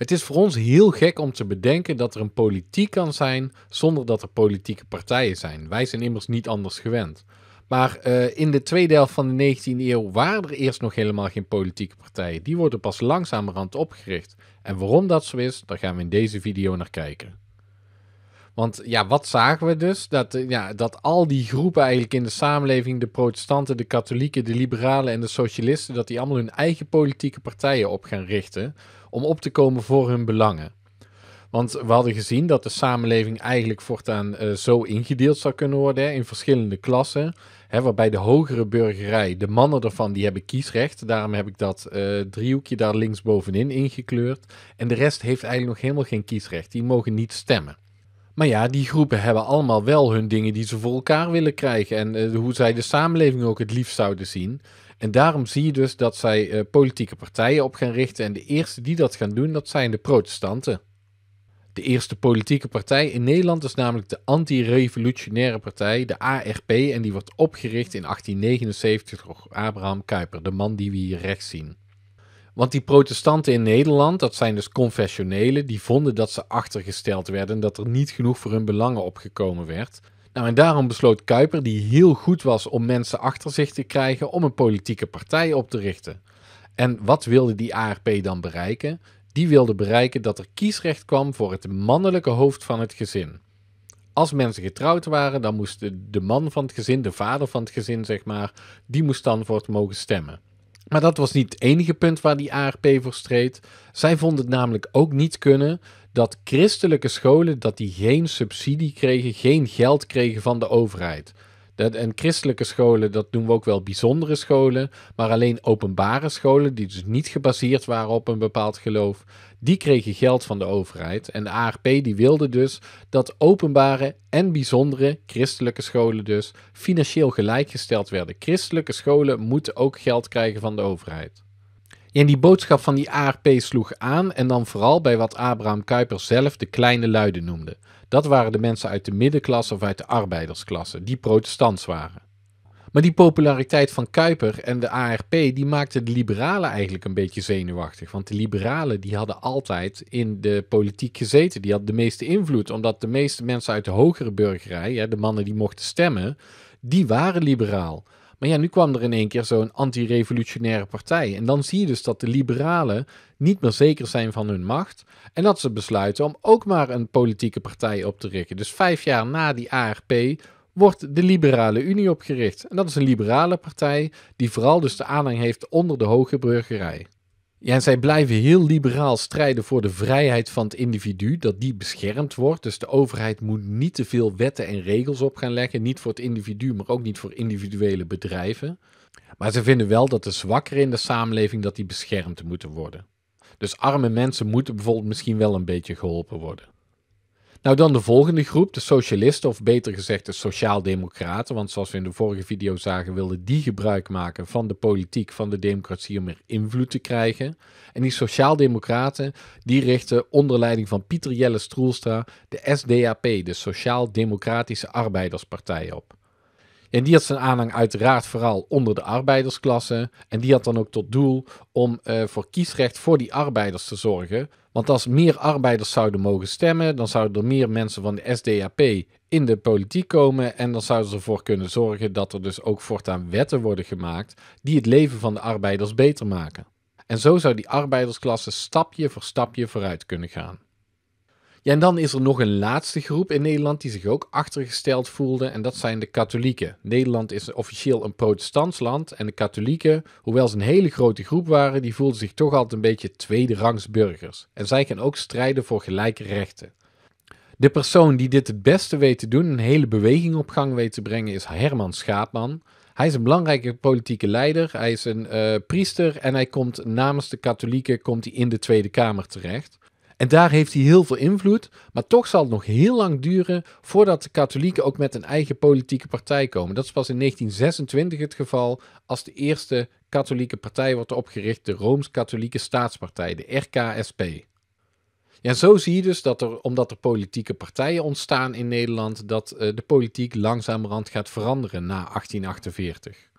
Het is voor ons heel gek om te bedenken dat er een politiek kan zijn zonder dat er politieke partijen zijn. Wij zijn immers niet anders gewend. Maar eh, in de tweede helft van de 19e eeuw waren er eerst nog helemaal geen politieke partijen. Die worden pas langzamerhand opgericht. En waarom dat zo is, daar gaan we in deze video naar kijken. Want ja, wat zagen we dus? Dat, eh, ja, dat al die groepen eigenlijk in de samenleving, de protestanten, de katholieken, de liberalen en de socialisten, dat die allemaal hun eigen politieke partijen op gaan richten om op te komen voor hun belangen. Want we hadden gezien dat de samenleving eigenlijk voortaan eh, zo ingedeeld zou kunnen worden in verschillende klassen. Hè, waarbij de hogere burgerij, de mannen ervan, die hebben kiesrecht. Daarom heb ik dat eh, driehoekje daar linksbovenin ingekleurd. En de rest heeft eigenlijk nog helemaal geen kiesrecht. Die mogen niet stemmen. Maar ja, die groepen hebben allemaal wel hun dingen die ze voor elkaar willen krijgen. En eh, hoe zij de samenleving ook het liefst zouden zien. En daarom zie je dus dat zij eh, politieke partijen op gaan richten. En de eerste die dat gaan doen, dat zijn de protestanten. De eerste politieke partij in Nederland is namelijk de Anti-Revolutionaire Partij, de ARP. En die wordt opgericht in 1879 door Abraham Kuyper, de man die we hier rechts zien. Want die protestanten in Nederland, dat zijn dus confessionelen, die vonden dat ze achtergesteld werden en dat er niet genoeg voor hun belangen opgekomen werd. Nou, en daarom besloot Kuiper, die heel goed was om mensen achter zich te krijgen, om een politieke partij op te richten. En wat wilde die ARP dan bereiken? Die wilde bereiken dat er kiesrecht kwam voor het mannelijke hoofd van het gezin. Als mensen getrouwd waren, dan moest de, de man van het gezin, de vader van het gezin zeg maar, die moest dan voor het mogen stemmen. Maar dat was niet het enige punt waar die ARP voor streed. Zij vonden het namelijk ook niet kunnen dat christelijke scholen dat die geen subsidie kregen, geen geld kregen van de overheid en christelijke scholen, dat doen we ook wel bijzondere scholen. Maar alleen openbare scholen, die dus niet gebaseerd waren op een bepaald geloof, die kregen geld van de overheid. En de ARP die wilde dus dat openbare en bijzondere christelijke scholen dus financieel gelijkgesteld werden. Christelijke scholen moeten ook geld krijgen van de overheid. En die boodschap van die ARP sloeg aan en dan vooral bij wat Abraham Kuyper zelf de kleine luiden noemde. Dat waren de mensen uit de middenklasse of uit de arbeidersklasse, die protestants waren. Maar die populariteit van Kuyper en de ARP die maakte de liberalen eigenlijk een beetje zenuwachtig. Want de liberalen die hadden altijd in de politiek gezeten. Die hadden de meeste invloed. Omdat de meeste mensen uit de hogere burgerij, de mannen die mochten stemmen, die waren liberaal. Maar ja, nu kwam er in één keer zo'n anti-revolutionaire partij. En dan zie je dus dat de liberalen niet meer zeker zijn van hun macht. En dat ze besluiten om ook maar een politieke partij op te richten. Dus vijf jaar na die ARP wordt de Liberale Unie opgericht. En dat is een liberale partij die vooral dus de aanhang heeft onder de hoge burgerij. Ja, zij blijven heel liberaal strijden voor de vrijheid van het individu, dat die beschermd wordt. Dus de overheid moet niet te veel wetten en regels op gaan leggen. Niet voor het individu, maar ook niet voor individuele bedrijven. Maar ze vinden wel dat de zwakkeren in de samenleving dat die beschermd moeten worden. Dus arme mensen moeten bijvoorbeeld misschien wel een beetje geholpen worden. Nou, dan de volgende groep, de socialisten, of beter gezegd de sociaaldemocraten. Want zoals we in de vorige video zagen, wilden die gebruik maken van de politiek, van de democratie om meer invloed te krijgen. En die sociaaldemocraten, die richten onder leiding van Pieter Jelle Stroelstra de SDAP, de Sociaal-Democratische Arbeiderspartij, op. En die had zijn aanhang uiteraard vooral onder de arbeidersklasse. En die had dan ook tot doel om eh, voor kiesrecht voor die arbeiders te zorgen. Want als meer arbeiders zouden mogen stemmen, dan zouden er meer mensen van de SDAP in de politiek komen. En dan zouden ze ervoor kunnen zorgen dat er dus ook voortaan wetten worden gemaakt die het leven van de arbeiders beter maken. En zo zou die arbeidersklasse stapje voor stapje vooruit kunnen gaan. Ja, en dan is er nog een laatste groep in Nederland die zich ook achtergesteld voelde. En dat zijn de katholieken. Nederland is officieel een protestants land. En de katholieken, hoewel ze een hele grote groep waren, die voelden zich toch altijd een beetje tweederangs burgers. En zij gaan ook strijden voor gelijke rechten. De persoon die dit het beste weet te doen, een hele beweging op gang weet te brengen, is Herman Schaapman. Hij is een belangrijke politieke leider, hij is een eh, priester en hij komt namens de katholieken komt hij in de Tweede Kamer terecht. En daar heeft hij heel veel invloed. Maar toch zal het nog heel lang duren voordat de katholieken ook met een eigen politieke partij komen. Dat is pas in 1926 het geval als de eerste katholieke partij wordt opgericht, de Rooms-Katholieke Staatspartij, de RKSP. Ja, zo zie je dus dat er, omdat er politieke partijen ontstaan in Nederland, dat eh, de politiek langzamerhand gaat veranderen na 1848.